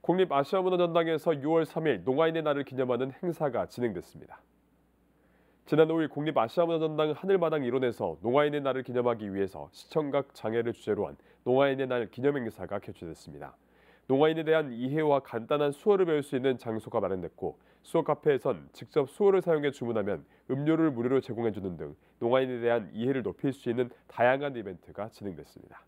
국립 아시아문화전당에서 6월 3일 농아인의 날을 기념하는 행사가 진행됐습니다. 지난 5일 국립 아시아문화전당 하늘마당 일원에서 농아인의 날을 기념하기 위해서 시청각 장애를 주제로 한 농아인의 날 기념 행사가 개최됐습니다. 농아인에 대한 이해와 간단한 수어를 배울 수 있는 장소가 마련됐고 수어 카페에선 직접 수어를 사용해 주문하면 음료를 무료로 제공해 주는 등 농아인에 대한 이해를 높일 수 있는 다양한 이벤트가 진행됐습니다.